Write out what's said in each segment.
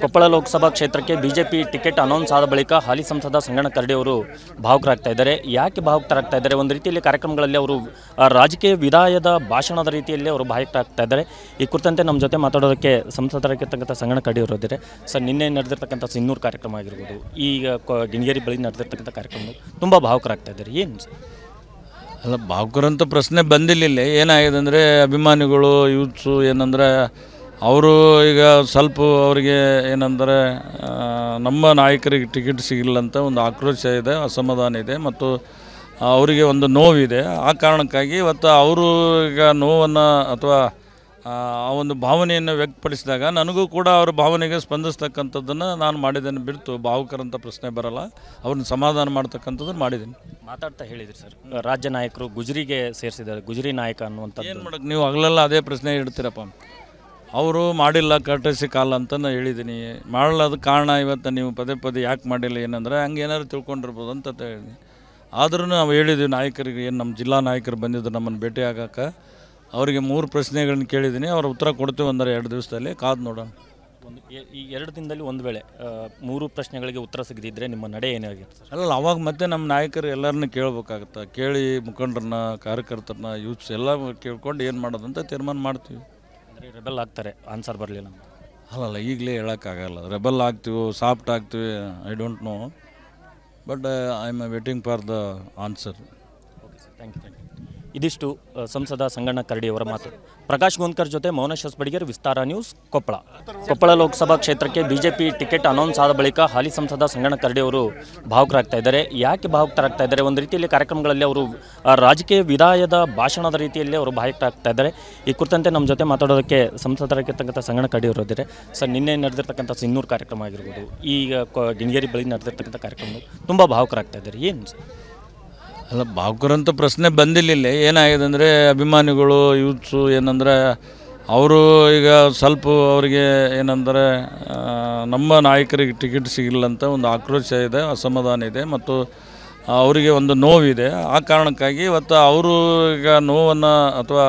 ಕೊಪ್ಪಳ ಲೋಕಸಭಾ ಕ್ಷೇತ್ರಕ್ಕೆ BJP ticket announce ಆದ ಬಳಿಕ ಹಾಲಿ ಸಂಸದ ಸಂಗಣ್ಣ ಕರಡಿ ಅವರು ಭಾವುಕರಾಗ್ತಾ ಇದ್ದಾರೆ ಯಾಕೆ ಭಾವುಕರಾಗ್ತಾ ಇದ್ದಾರೆ ಒಂದು ರೀತಿಯಲ್ಲಿ ಕಾರ್ಯಕ್ರಮಗಳಲ್ಲಿ ಅವರು ರಾಜಕೀಯ ವಿದಾಯದ ಭಾಷಣದ ರೀತಿಯಲ್ಲಿ ಅವರು ಭಾವುಕರಾಗ್ತಾ ಇದ್ದಾರೆ ಈ ಕುರಿತಂತೆ ನಮ್ಮ ಜೊತೆ ಮಾತಾಡೋದಕ್ಕೆ ಸಂಸದರಾಗಿರ್ತಕ್ಕಂಥ ಸಂಗಣ್ಣ ಕರಡಿ ಅವರು ಇದ್ದಾರೆ ಸರ್ ನಿನ್ನೆ ನಡೆದಿರ್ತಕ್ಕಂಥ ಸಿನ್ನೂರು ಕಾರ್ಯಕ್ರಮ ಆಗಿರ್ಬೋದು ಈಗ ಗಿಣಿಗೇರಿ ಬಳಿ ನಡೆದಿರ್ತಕ್ಕಂಥ ಕಾರ್ಯಕ್ರಮ ತುಂಬ ಭಾವುಕರಾಗ್ತಾ ಇದ್ದಾರೆ ಏನು ಸರ್ ಅಲ್ಲ ಭಾವುಕರಂತ ಪ್ರಶ್ನೆ ಬಂದಿಲ್ಲ ಏನಾಗಿದೆ ಅಂದರೆ ಅಭಿಮಾನಿಗಳು ಯೂತ್ಸು ಏನಂದರೆ ಅವರು ಈಗ ಸ್ವಲ್ಪ ಅವರಿಗೆ ಏನಂದರೆ ನಮ್ಮ ನಾಯಕರಿಗೆ ಟಿಕೆಟ್ ಸಿಗಿಲ್ಲ ಅಂತ ಒಂದು ಆಕ್ರೋಶ ಇದೆ ಅಸಮಾಧಾನ ಇದೆ ಮತ್ತು ಅವರಿಗೆ ಒಂದು ನೋವಿದೆ ಆ ಕಾರಣಕ್ಕಾಗಿ ಇವತ್ತು ಅವರು ಈಗ ನೋವನ್ನು ಅಥವಾ ಆ ಒಂದು ಭಾವನೆಯನ್ನು ವ್ಯಕ್ತಪಡಿಸಿದಾಗ ನನಗೂ ಕೂಡ ಅವ್ರ ಭಾವನೆಗೆ ಸ್ಪಂದಿಸ್ತಕ್ಕಂಥದ್ದನ್ನು ನಾನು ಮಾಡಿದ್ದೇನೆ ಬಿಡ್ತು ಭಾವುಕರಂತ ಪ್ರಶ್ನೆ ಬರಲ್ಲ ಅವ್ರನ್ನ ಸಮಾಧಾನ ಮಾಡ್ತಕ್ಕಂಥದ್ದನ್ನು ಮಾಡಿದ್ದೀನಿ ಮಾತಾಡ್ತಾ ಹೇಳಿದ್ರಿ ಸರ್ ರಾಜ್ಯ ನಾಯಕರು ಗುಜರಿಗೆ ಸೇರಿಸಿದ್ದಾರೆ ಗುಜರಿ ನಾಯಕ ಅನ್ನುವಂಥ ಏನು ಮಾಡೋಕ್ಕೆ ನೀವು ಹಗಲೆಲ್ಲ ಅದೇ ಪ್ರಶ್ನೆ ಇಡ್ತೀರಪ್ಪ ಅವರು ಮಾಡಿಲ್ಲ ಕರ್ಟಸಿ ಕಾಲ್ ಅಂತ ನಾನು ಹೇಳಿದ್ದೀನಿ ಮಾಡಲಾದ ಕಾರಣ ಇವತ್ತು ನೀವು ಪದೇ ಪದೇ ಯಾಕೆ ಮಾಡಿಲ್ಲ ಏನಂದರೆ ಹಂಗೆ ಏನಾದ್ರು ತಿಳ್ಕೊಂಡಿರ್ಬೋದು ಅಂತ ಹೇಳಿದ್ದೀನಿ ಆದ್ರೂ ನಾವು ಹೇಳಿದ್ದೀವಿ ನಾಯಕರಿಗೆ ಏನು ನಮ್ಮ ಜಿಲ್ಲಾ ನಾಯಕರು ಬಂದಿದ್ದರು ನಮ್ಮನ್ನು ಭೇಟಿ ಆಗಾಕ ಅವರಿಗೆ ಮೂರು ಪ್ರಶ್ನೆಗಳನ್ನ ಕೇಳಿದ್ದೀನಿ ಅವ್ರ ಉತ್ತರ ಕೊಡ್ತೀವಿ ಅಂದರೆ ಎರಡು ದಿವಸದಲ್ಲಿ ಕಾದು ನೋಡೋಣ ಒಂದು ಈ ಎರಡು ದಿನದಲ್ಲಿ ಒಂದು ವೇಳೆ ಮೂರು ಪ್ರಶ್ನೆಗಳಿಗೆ ಉತ್ತರ ಸಿಗದಿದ್ದರೆ ನಿಮ್ಮ ನಡೆ ಏನಾಗಿತ್ತು ಅಲ್ಲ ಅವಾಗ ಮತ್ತೆ ನಮ್ಮ ನಾಯಕರು ಎಲ್ಲರನ್ನೂ ಕೇಳಬೇಕಾಗತ್ತೆ ಕೇಳಿ ಮುಖಂಡರನ್ನ ಕಾರ್ಯಕರ್ತರನ್ನ ಯೂತ್ಸ್ ಎಲ್ಲ ಕೇಳ್ಕೊಂಡು ಏನು ಮಾಡೋದಂತ ತೀರ್ಮಾನ ಮಾಡ್ತೀವಿ ಅಂದರೆ ರೆಬೆಲ್ ಆಗ್ತಾರೆ ಆನ್ಸರ್ ಬರಲಿಲ್ಲ ಅಲ್ಲಲ್ಲ ಈಗಲೇ ಹೇಳೋಕ್ಕಾಗಲ್ಲ ರೆಬೆಲ್ ಆಗ್ತೀವಿ ಸಾಫ್ಟ್ ಆಗ್ತೀವಿ I don't know but I am waiting for the answer okay sir thank you thank you ಇದಿಷ್ಟು ಸಂಸದ ಸಂಗಣ್ಣ ಕರಡಿಯವರ ಮಾತು ಪ್ರಕಾಶ್ ಗೋಂದ್ಕರ್ ಜೊತೆ ಮೌನ ಬಡಿಗೇರ್ ವಿಸ್ತಾರ ನ್ಯೂಸ್ ಕೊಪ್ಪಳ ಕೊಪ್ಪಳ ಲೋಕಸಭಾ ಕ್ಷೇತ್ರಕ್ಕೆ ಬಿಜೆಪಿ ಟಿಕೆಟ್ ಅನೌನ್ಸ್ ಆದ ಬಳಿಕ ಹಾಲಿ ಸಂಸದ ಸಂಗಣ್ಣ ಕರಡಿಯವರು ಭಾವುಕರಾಗ್ತಾ ಇದ್ದಾರೆ ಯಾಕೆ ಭಾವುಕರಾಗ್ತಾ ಇದ್ದಾರೆ ಒಂದು ರೀತಿಯಲ್ಲಿ ಕಾರ್ಯಕ್ರಮಗಳಲ್ಲಿ ಅವರು ರಾಜಕೀಯ ವಿದಾಯದ ಭಾಷಣದ ರೀತಿಯಲ್ಲಿ ಅವರು ಭಾವುಕರಾಗ್ತಾ ಇದ್ದಾರೆ ಈ ಕುರಿತಂತೆ ನಮ್ಮ ಜೊತೆ ಮಾತಾಡೋದಕ್ಕೆ ಸಂಸದರಾಗಿರ್ತಕ್ಕಂಥ ಸಂಗಣ್ಣ ಅವರು ಇದ್ದಾರೆ ಸರ್ ನಿನ್ನೆ ನಡೆದಿರ್ತಕ್ಕಂಥ ಸಿನ್ನೂರು ಕಾರ್ಯಕ್ರಮ ಆಗಿರ್ಬೋದು ಈಗ ಗಿಣಿಗೇರಿ ಬಳಿ ನಡೆದಿರ್ತಕ್ಕಂಥ ಕಾರ್ಯಕ್ರಮ ತುಂಬ ಭಾವುಕರಾಗ್ತಾ ಇದ್ದಾರೆ ಏನು ಸರ್ ಅಲ್ಲ ಬಾಕುರಂತ ಪ್ರಶ್ನೆ ಬಂದಿಲ್ಲ ಏನಾಗಿದೆ ಅಂದರೆ ಅಭಿಮಾನಿಗಳು ಯೂತ್ಸು ಏನಂದರೆ ಅವರು ಈಗ ಸ್ವಲ್ಪ ಅವರಿಗೆ ಏನಂದರೆ ನಮ್ಮ ನಾಯಕರಿಗೆ ಟಿಕೆಟ್ ಸಿಗಲಿಲ್ಲ ಅಂತ ಒಂದು ಆಕ್ರೋಶ ಇದೆ ಅಸಮಾಧಾನ ಇದೆ ಮತ್ತು ಅವರಿಗೆ ಒಂದು ನೋವಿದೆ ಆ ಕಾರಣಕ್ಕಾಗಿ ಇವತ್ತು ಅವರು ಈಗ ನೋವನ್ನು ಅಥವಾ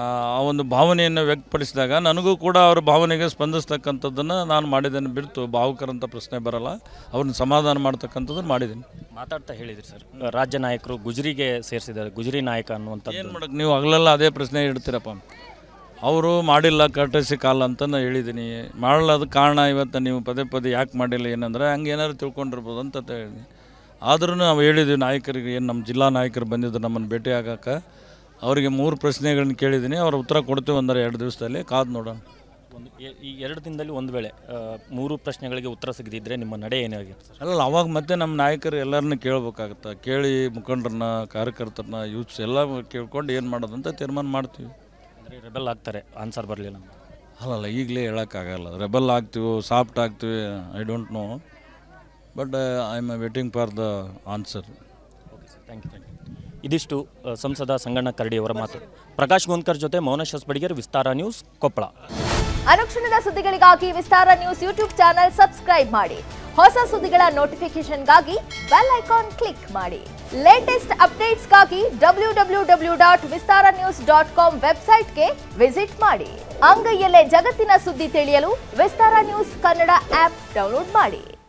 ಆ ಒಂದು ಭಾವನೆಯನ್ನು ವ್ಯಕ್ತಪಡಿಸಿದಾಗ ನನಗೂ ಕೂಡ ಅವರ ಭಾವನೆಗೆ ಸ್ಪಂದಿಸ್ತಕ್ಕಂಥದ್ದನ್ನು ನಾನು ಮಾಡಿದ್ದೇನೆ ಬಿಡ್ತು ಭಾವುಕರಂತ ಪ್ರಶ್ನೆ ಬರಲ್ಲ ಅವ್ರನ್ನ ಸಮಾಧಾನ ಮಾಡ್ತಕ್ಕಂಥದ್ದನ್ನು ಮಾಡಿದ್ದೀನಿ ಮಾತಾಡ್ತಾ ಹೇಳಿದ್ರಿ ಸರ್ ರಾಜ್ಯ ನಾಯಕರು ಗುಜರಿಗೆ ಸೇರಿಸಿದ್ದಾರೆ ಗುಜರಿ ನಾಯಕ ಅನ್ನುವಂಥದ್ದು ಏನು ಮಾಡೋಕ್ಕೆ ನೀವು ಹಗಲೆಲ್ಲ ಅದೇ ಪ್ರಶ್ನೆ ಇಡ್ತೀರಪ್ಪ ಅವರು ಮಾಡಿಲ್ಲ ಕರ್ಟಸಿ ಕಾಲ ಅಂತ ಹೇಳಿದ್ದೀನಿ ಮಾಡಲಾದ ಕಾರಣ ಇವತ್ತು ನೀವು ಪದೇ ಪದೇ ಯಾಕೆ ಮಾಡಿಲ್ಲ ಏನಂದರೆ ಹಂಗೆ ಏನಾದ್ರು ತಿಳ್ಕೊಂಡಿರ್ಬೋದು ಅಂತ ಹೇಳಿದ್ದೀನಿ ಆದರೂ ನಾವು ಹೇಳಿದ್ದೀವಿ ನಾಯಕರಿಗೆ ಏನು ನಮ್ಮ ಜಿಲ್ಲಾ ನಾಯಕರು ಬಂದಿದ್ದರು ನಮ್ಮನ್ನು ಭೇಟಿ ಅವರಿಗೆ ಮೂರು ಪ್ರಶ್ನೆಗಳನ್ನ ಕೇಳಿದ್ದೀನಿ ಅವ್ರ ಉತ್ತರ ಕೊಡ್ತೀವಿ ಅಂದರೆ ಎರಡು ದಿವಸದಲ್ಲಿ ಕಾದು ನೋಡೋಣ ಒಂದು ಈ ಎರಡು ದಿನದಲ್ಲಿ ಒಂದು ವೇಳೆ ಮೂರು ಪ್ರಶ್ನೆಗಳಿಗೆ ಉತ್ತರ ಸಿಗದಿದ್ದರೆ ನಿಮ್ಮ ನಡೆ ಏನಾಗಿರುತ್ತೆ ಅಲ್ಲ ಅವಾಗ ಮತ್ತೆ ನಮ್ಮ ನಾಯಕರು ಎಲ್ಲರನ್ನ ಕೇಳಬೇಕಾಗುತ್ತೆ ಕೇಳಿ ಮುಖಂಡರನ್ನ ಕಾರ್ಯಕರ್ತರನ್ನ ಯೂತ್ಸ್ ಎಲ್ಲ ಕೇಳ್ಕೊಂಡು ಏನು ಮಾಡೋದಂತ ತೀರ್ಮಾನ ಮಾಡ್ತೀವಿ ಅಂದರೆ ರೆಬೆಲ್ ಆಗ್ತಾರೆ ಆನ್ಸರ್ ಬರಲಿಲ್ಲ ಅಲ್ಲಲ್ಲ ಈಗಲೇ ಹೇಳೋಕ್ಕಾಗಲ್ಲ ರೆಬೆಲ್ ಆಗ್ತೀವಿ ಸಾಫ್ಟ್ ಆಗ್ತೀವಿ I don't know but I am waiting for the answer okay sir thank you thank you ಇದಿಷ್ಟು ಸಂಸದ ಸಂಗಣ್ಣ ಅವರ ಮಾತು ಪ್ರಕಾಶ್ ಗೋಂದ್ಕರ್ ಜೊತೆ ಮೌನ ಬಡಿಗೇರ್ ವಿಸ್ತಾರ ನ್ಯೂಸ್ ಕೊಪ್ಪಳ ಅನುಕ್ಷಣದ ಸುದ್ದಿಗಳಿಗಾಗಿ Vistara news YouTube channel subscribe ಮಾಡಿ ಹೊಸ ಸುದ್ದಿಗಳ ನೋಟಿಫಿಕೇಶನ್ಗಾಗಿ ಬೆಲ್ ಐಕಾನ್ ಕ್ಲಿಕ್ ಮಾಡಿ ಲೇಟೆಸ್ಟ್ ಅಪ್ಡೇಟ್ಸ್ಗಾಗಿ W W W dot Vistara news dot com ವೆಬ್ಸೈಟ್ಗೆ ವಿಸಿಟ್ ಮಾಡಿ ಅಂಗೈಯಲ್ಲೇ ಜಗತ್ತಿನ ಸುದ್ದಿ ತಿಳಿಯಲು Vistara news Kannada app download ಮಾಡಿ